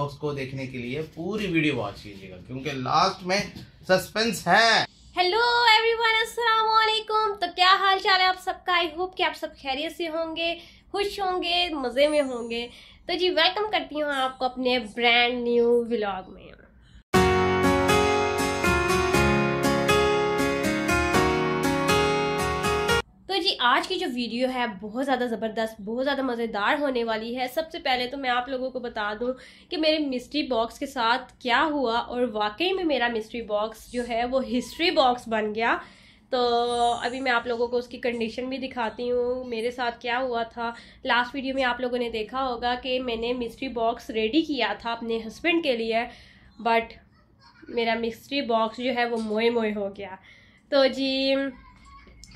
Blogs को देखने के लिए पूरी वीडियो वॉच कीजिएगा क्योंकि लास्ट में सस्पेंस है हेलो एवरीवन अस्सलाम वालेकुम तो क्या हाल चाल है आप सबका आई होप कि आप सब खैरियत से होंगे खुश होंगे मज़े में होंगे तो जी वेलकम करती हूँ आपको अपने ब्रांड न्यू व्लॉग में तो जी आज की जो वीडियो है बहुत ज़्यादा ज़बरदस्त बहुत ज़्यादा मज़ेदार होने वाली है सबसे पहले तो मैं आप लोगों को बता दूं कि मेरे मिस्ट्री बॉक्स के साथ क्या हुआ और वाकई में मेरा मिस्ट्री बॉक्स जो है वो हिस्ट्री बॉक्स बन गया तो अभी मैं आप लोगों को उसकी कंडीशन भी दिखाती हूँ मेरे साथ क्या हुआ था लास्ट वीडियो में आप लोगों ने देखा होगा कि मैंने मिस्ट्री बॉक्स रेडी किया था अपने हस्बैंड के लिए बट मेरा मिस्ट्री बॉक्स जो है वो मोए मोए हो गया तो जी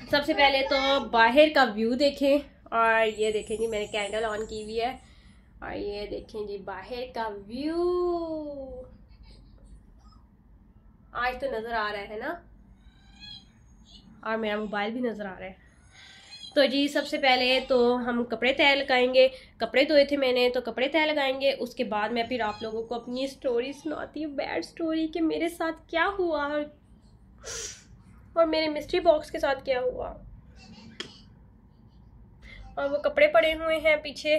सबसे पहले तो बाहर का व्यू देखें और ये देखें जी मैंने कैंडल ऑन की हुई है और ये देखें जी बाहर का व्यू आज तो नज़र आ रहा है ना और मेरा मोबाइल भी नज़र आ रहा है तो जी सबसे पहले तो हम कपड़े तय लगाएंगे कपड़े धोए थे मैंने तो कपड़े तय लगाएंगे उसके बाद मैं फिर आप लोगों को अपनी स्टोरी सुनाती हूँ बैड स्टोरी कि मेरे साथ क्या हुआ और मेरे मिस्ट्री बॉक्स के साथ क्या हुआ और वो कपड़े पड़े हुए हैं पीछे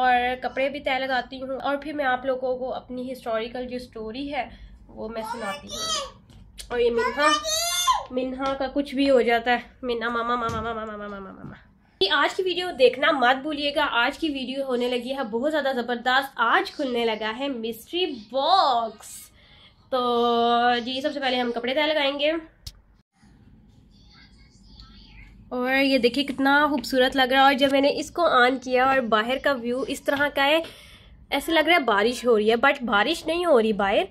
और कपड़े भी तय लगाती हूँ और फिर मैं आप लोगों को अपनी हिस्टोरिकल जो स्टोरी है वो मैं सुनाती हूँ और ये मिन्हा मिन्हा का कुछ भी हो जाता है मिन्हा मामा मामा मामा मामा मामा मामा आज की वीडियो देखना मत भूलिएगा आज की वीडियो होने लगी है बहुत ज़्यादा ज़बरदस्त आज खुलने लगा है मिस्ट्री बॉक्स तो जी सबसे पहले हम कपड़े तय लगाएंगे और ये देखिए कितना खूबसूरत लग रहा है और जब मैंने इसको ऑन किया और बाहर का व्यू इस तरह का है ऐसे लग रहा है बारिश हो रही है बट बारिश नहीं हो रही बाहर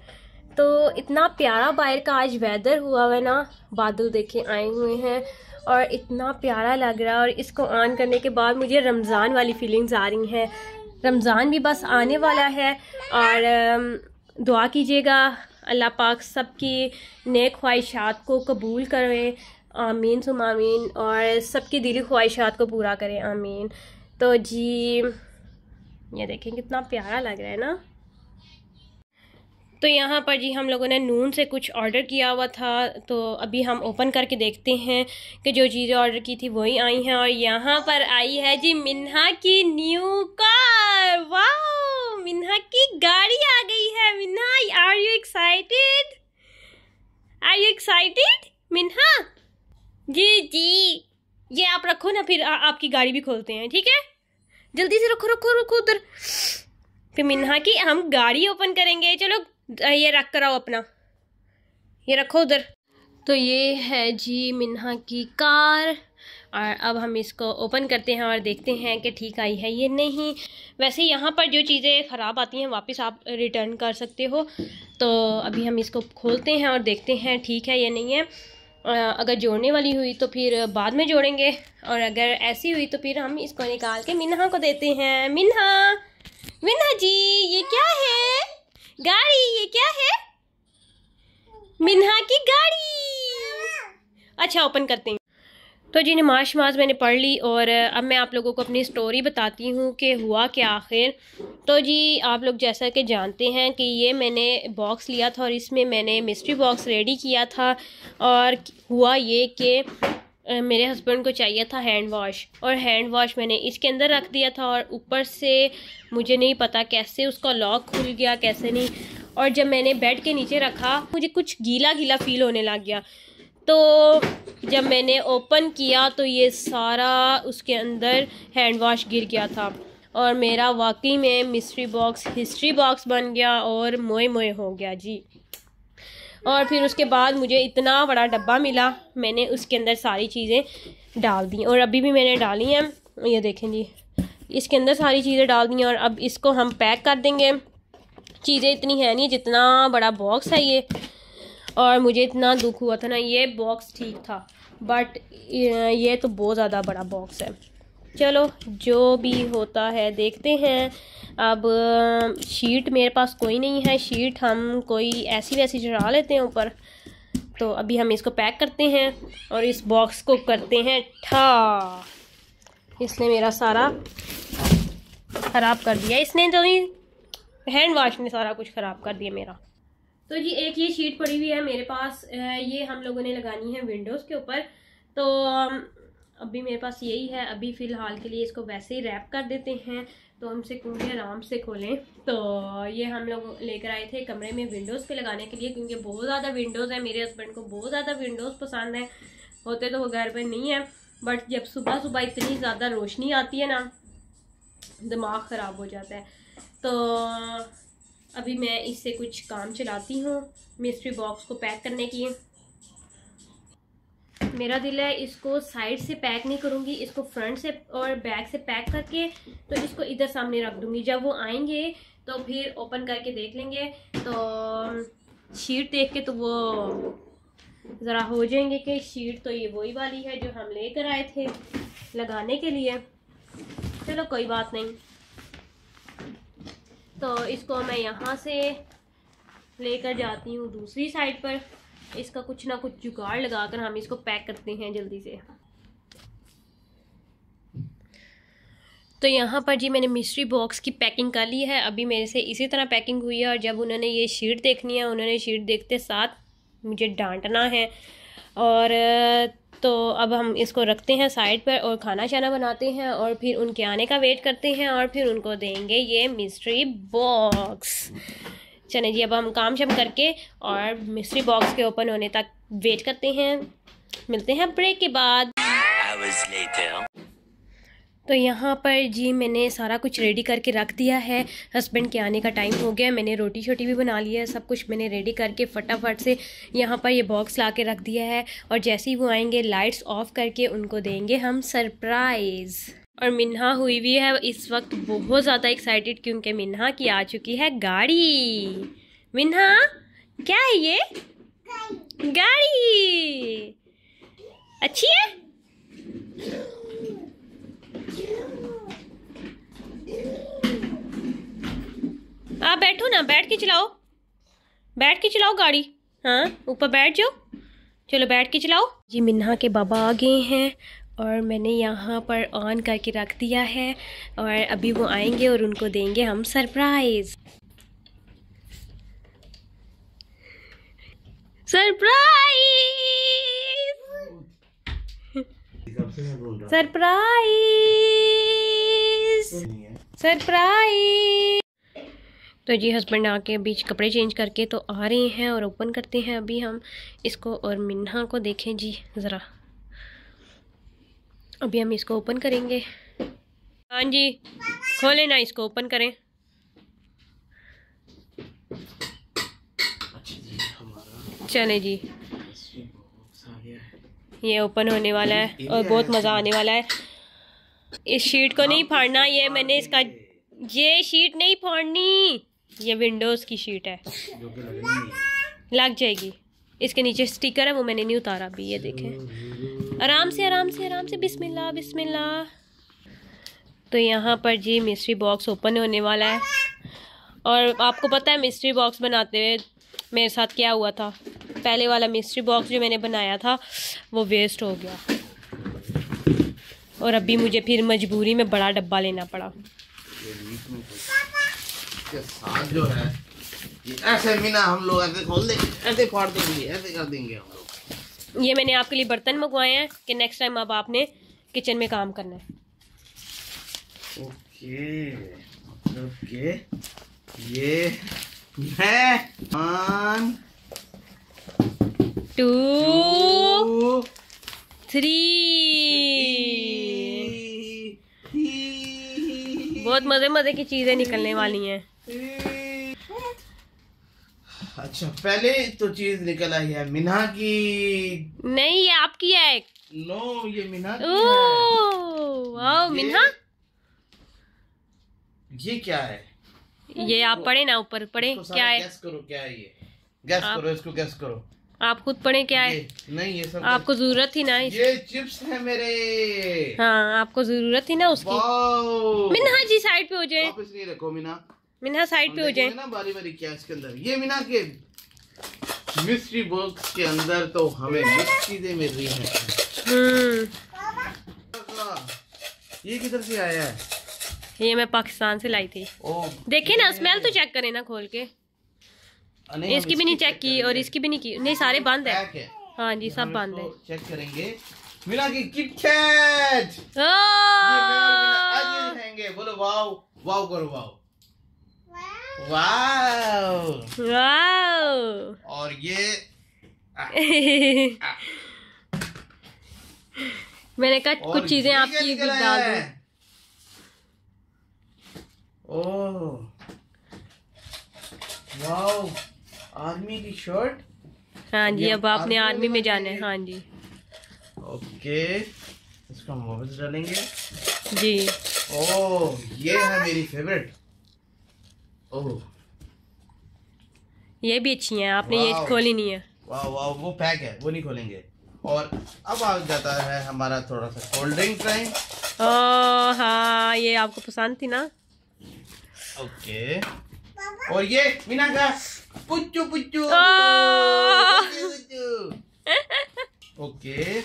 तो इतना प्यारा बाहर का आज वेदर हुआ है ना बादल देखे आए हुए हैं और इतना प्यारा लग रहा है और इसको ऑन करने के बाद मुझे रमज़ान वाली फीलिंग्स आ रही हैं रमज़ान भी बस आने वाला है और दुआ कीजिएगा अल्लाह पाक सबकी नेक ख्वाहिशात को कबूल करें आमीन सुम आमीन और सबकी दिली ख्वाहिशात को पूरा करें आमीन तो जी ये देखें कितना प्यारा लग रहा है ना तो यहाँ पर जी हम लोगों ने नून से कुछ ऑर्डर किया हुआ था तो अभी हम ओपन करके देखते हैं कि जो चीज़ें ऑर्डर की थी वही आई हैं और यहाँ पर आई है जी मिन्हा की न्यू कार वाह मिन्हा की गाड़ी आ गई है Minha are you excited are you excited Minha ji जी ये आप रखो ना फिर आ, आपकी गाड़ी भी खोलते हैं ठीक है जल्दी से रखो रखो रखो उधर फिर मिन्हा की हम गाड़ी ओपन करेंगे चलो ये रख कर आओ अपना ये रखो उधर तो ये है जी मिन्हा की कार और अब हम इसको ओपन करते हैं और देखते हैं कि ठीक आई है ये नहीं वैसे यहाँ पर जो चीज़ें ख़राब आती हैं वापस आप रिटर्न कर सकते हो तो अभी हम इसको खोलते हैं और देखते हैं ठीक है या नहीं है अगर जोड़ने वाली हुई तो फिर बाद में जोड़ेंगे और अगर ऐसी हुई तो फिर हम इसको निकाल के मिन्हा को देते हैं मिन्हा मिन्हा जी ये क्या है गाड़ी ये क्या है मिन्हा की गाड़ी अच्छा ओपन करते हैं तो जी नमाज शमाज मैंने पढ़ ली और अब मैं आप लोगों को अपनी स्टोरी बताती हूँ कि हुआ क्या आखिर तो जी आप लोग जैसा कि जानते हैं कि ये मैंने बॉक्स लिया था और इसमें मैंने मिस्ट्री बॉक्स रेडी किया था और हुआ ये कि मेरे हस्बैंड को चाहिए था हैंड वॉश और हैंड वॉश मैंने इसके अंदर रख दिया था और ऊपर से मुझे नहीं पता कैसे उसका लॉक खुल गया कैसे नहीं और जब मैंने बेड के नीचे रखा मुझे कुछ गीला गीला फील होने लग गया तो जब मैंने ओपन किया तो ये सारा उसके अंदर हैंड वॉश गिर गया था और मेरा वाकई में मिस्ट्री बॉक्स हिस्ट्री बॉक्स बन गया और मोए मोए हो गया जी और फिर उसके बाद मुझे इतना बड़ा डब्बा मिला मैंने उसके अंदर सारी चीज़ें डाल दी और अभी भी मैंने डाली हैं ये देखें जी इसके अंदर सारी चीज़ें डाल दी और अब इसको हम पैक कर देंगे चीज़ें इतनी है नहीं जितना बड़ा बॉक्स है ये और मुझे इतना दुख हुआ था ना ये बॉक्स ठीक था बट ये तो बहुत ज़्यादा बड़ा बॉक्स है चलो जो भी होता है देखते हैं अब शीट मेरे पास कोई नहीं है शीट हम कोई ऐसी वैसी चढ़ा लेते हैं ऊपर तो अभी हम इसको पैक करते हैं और इस बॉक्स को करते हैं ठा इसने मेरा सारा ख़राब कर दिया इसने तो हैंड वॉश ने सारा कुछ ख़राब कर दिया मेरा तो जी एक ये शीट पड़ी हुई है मेरे पास ये हम लोगों ने लगानी है विंडोज़ के ऊपर तो अभी मेरे पास यही है अभी फ़िलहाल के लिए इसको वैसे ही रैप कर देते हैं तो हमसे कूँगे आराम से खोलें तो ये हम लोग लेकर आए थे कमरे में विंडोज़ पे लगाने के लिए क्योंकि बहुत ज़्यादा विंडोज़ है मेरे हस्बैंड को बहुत ज़्यादा विंडोज़ पसंद है होते तो वो घर पर नहीं है बट जब सुबह सुबह इतनी ज़्यादा रोशनी आती है ना दिमाग ख़राब हो जाता है तो अभी मैं इससे कुछ काम चलाती हूँ मिस्ट्री बॉक्स को पैक करने की मेरा दिल है इसको साइड से पैक नहीं करूँगी इसको फ्रंट से और बैक से पैक करके तो इसको इधर सामने रख दूँगी जब वो आएंगे तो फिर ओपन करके देख लेंगे तो शीट देख के तो वो ज़रा हो जाएंगे कि शीट तो ये वही वाली है जो हम लेकर आए थे लगाने के लिए चलो कोई बात नहीं तो इसको मैं यहाँ से लेकर जाती हूँ दूसरी साइड पर इसका कुछ ना कुछ जुगाड़ लगाकर हम इसको पैक करते हैं जल्दी से तो यहाँ पर जी मैंने मिस्ट्री बॉक्स की पैकिंग कर ली है अभी मेरे से इसी तरह पैकिंग हुई है और जब उन्होंने ये शीट देखनी है उन्होंने शीट देखते साथ मुझे डांटना है और तो अब हम इसको रखते हैं साइड पर और खाना शाना बनाते हैं और फिर उनके आने का वेट करते हैं और फिर उनको देंगे ये मिस्ट्री बॉक्स चले जी अब हम काम शाम करके और मिस्ट्री बॉक्स के ओपन होने तक वेट करते हैं मिलते हैं ब्रेक के बाद तो यहाँ पर जी मैंने सारा कुछ रेडी करके रख दिया है हस्बैंड के आने का टाइम हो गया मैंने रोटी शोटी भी बना ली है सब कुछ मैंने रेडी करके फटाफट से यहाँ पर ये बॉक्स ला के रख दिया है और जैसे ही वो आएंगे लाइट्स ऑफ करके उनको देंगे हम सरप्राइज़ और मिन्हा हुई भी है इस वक्त बहुत ज़्यादा एक्साइटेड क्योंकि मिन्हा की आ चुकी है गाड़ी मिन्हा क्या है ये गाड़ी अच्छी है आप हाँ, बैठो ना बैठ के चलाओ बैठ के चलाओ गाड़ी हाँ ऊपर बैठ जाओ चलो बैठ के चलाओ जी मिन्हा के बाबा आ गए हैं और मैंने यहाँ पर ऑन करके रख दिया है और अभी वो आएंगे और उनको देंगे हम सरप्राइज़ सरप्राइज सरप्राइज सरप्राइज तो जी हस्बैंड आके बीच कपड़े चेंज करके तो आ रहे हैं और ओपन करते हैं अभी हम इसको और मिन्हा को देखें जी ज़रा अभी हम इसको ओपन करेंगे हाँ जी खोलें ना इसको ओपन करें चले जी ये ओपन होने वाला है और बहुत मज़ा आने वाला है इस शीट को नहीं फाड़ना ये मैंने इसका ये शीट नहीं फाड़नी ये विंडोज़ की शीट है लग जाएगी इसके नीचे स्टिकर है वो मैंने नहीं उतारा अभी ये देखें आराम से आराम से आराम से बिस्मिल्ला बिस्मिल्ला तो यहाँ पर जी मिस्ट्री बॉक्स ओपन होने वाला है और आपको पता है मिस्ट्री बॉक्स बनाते हुए मेरे साथ क्या हुआ था पहले वाला मिस्ट्री बॉक्स जो मैंने बनाया था वो वेस्ट हो गया और अभी मुझे फिर मजबूरी में बड़ा डब्बा लेना पड़ा ये तो- मैंने आपके लिए बर्तन मंगवाए हैं कि नेक्स्ट टाइम अब आपने किचन में काम करना है ओके ओके मतलब ये है वन टू थ्री बहुत मजे मजे की चीजें निकलने वाली हैं अच्छा पहले तो चीज निकल आई है मीना की नहीं ये आपकी है नो ये मीना की ओ, वाओ ये क्या है ये आप पढ़े ना ऊपर पढ़े क्या है गैस करो क्या है ये गैस करो इसको गैस करो आप खुद पढ़े क्या है नहीं ये सब आपको जरूरत ही ना ये चिप्स है मेरे हाँ आपको जरूरत ही ना उसकी मिन्हा जी साइड पे हो जाए नहीं रखो मिना मिन्हा साइड पे हो जाए ना बारी बारी क्या इसके अंदर ये मिना के मिस्ट्री बॉक्स के अंदर तो हमें चीजें मिल रही है हम्म। ये किधर से आया है ये मैं पाकिस्तान से लाई थी देखिए ना स्मेल तो चेक करें ना खोल के इसकी भी नहीं चेक की और इसकी भी नहीं की नहीं सारे बंद है हाँ जी सब बंद है चेक करेंगे मिला की किटकैट बोलो वाओ वाओ करो वाओ वाओ वाओ और ये मैंने कहा कुछ चीजें आपकी भी डाल दूं ओह वाओ आर्मी की शर्ट हाँ जी अब आपने आर्मी में जाना है हाँ जी ओके इसको मोबाइल डालेंगे जी ओ ये है मेरी फेवरेट ओ ये भी अच्छी है आपने ये खोली नहीं है वाह वाह वो पैक है वो नहीं खोलेंगे और अब आ जाता है हमारा थोड़ा सा कोल्ड ड्रिंक टाइम ओ हाँ ये आपको पसंद थी ना ओके और ये मीना का पुच्चू पुच्चू ओके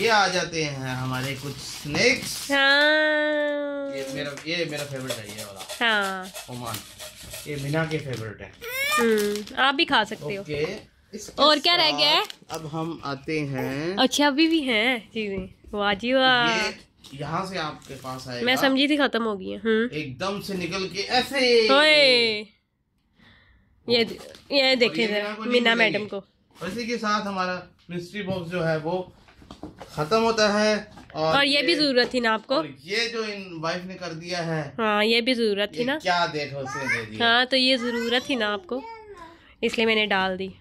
ये आ जाते हैं हमारे कुछ स्नैक्स हाँ। ये मेरा ये मेरा फेवरेट है ये वाला हाँ। ओमान ये मीना के फेवरेट है हम्म, आप भी खा सकते हो और क्या रह गया है अब हम आते हैं अच्छा अभी भी हैं चीजें वाह जी वाह यहाँ से आपके पास आएगा मैं समझी थी खत्म हो गई है एकदम से निकल के ऐसे ये ये देखे मीना मैडम को इसी के साथ हमारा मिस्ट्री बॉक्स जो है वो खत्म होता है और, और ये भी जरूरत थी ना आपको ये जो इन वाइफ ने कर दिया है हाँ ये भी जरूरत थी ना क्या देखो दे दिया हाँ तो ये जरूरत थी ना आपको इसलिए मैंने डाल दी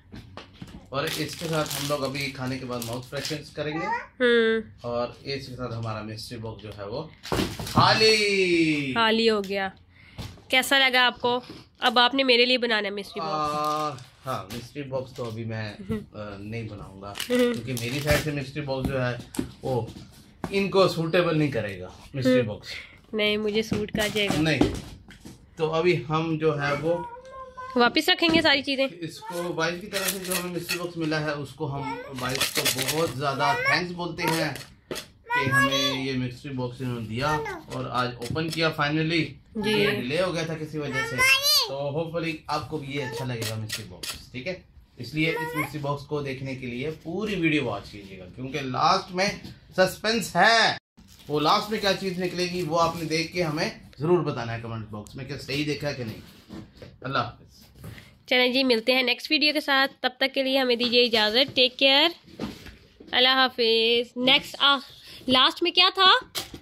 और इसके साथ हम लोग अभी खाने के बाद माउथ फ्रेश करेंगे हम्म। और इसके साथ हमारा मिस्ट्री बॉक्स जो है वो खाली खाली हो गया कैसा लगा आपको अब आपने मेरे लिए बनाना मिस्ट्री बॉक्स हाँ मिस्ट्री बॉक्स तो अभी मैं हम्म। नहीं बनाऊंगा हम्म। क्योंकि मेरी साइड से मिस्ट्री बॉक्स जो है वो इनको सूटेबल नहीं करेगा मिस्ट्री बॉक्स नहीं मुझे सूट कर जाएगा नहीं तो अभी हम जो है वो वापस रखेंगे सारी चीज़ें इसको वाइफ की तरफ से जो हमें मिस्ट्री बॉक्स मिला है उसको हम वाइफ को बहुत ज़्यादा थैंक्स बोलते हैं कि हमें ये मिस्ट्री बॉक्स इन्होंने दिया और आज ओपन किया फाइनली डिले हो गया था किसी वजह से तो होपफुली आपको भी ये अच्छा लगेगा मिस्ट्री बॉक्स ठीक है इसलिए इस मिस्ट्री बॉक्स को देखने के लिए पूरी वीडियो वॉच कीजिएगा क्योंकि लास्ट में सस्पेंस है वो लास्ट में क्या चीज़ निकलेगी वो आपने देख के हमें ज़रूर बताना है कमेंट बॉक्स में क्या सही देखा कि नहीं अल्लाह चलें जी मिलते हैं नेक्स्ट वीडियो के साथ तब तक के लिए हमें दीजिए इजाज़त टेक केयर अल्लाह हाफिज़ नेक्स्ट लास्ट में क्या था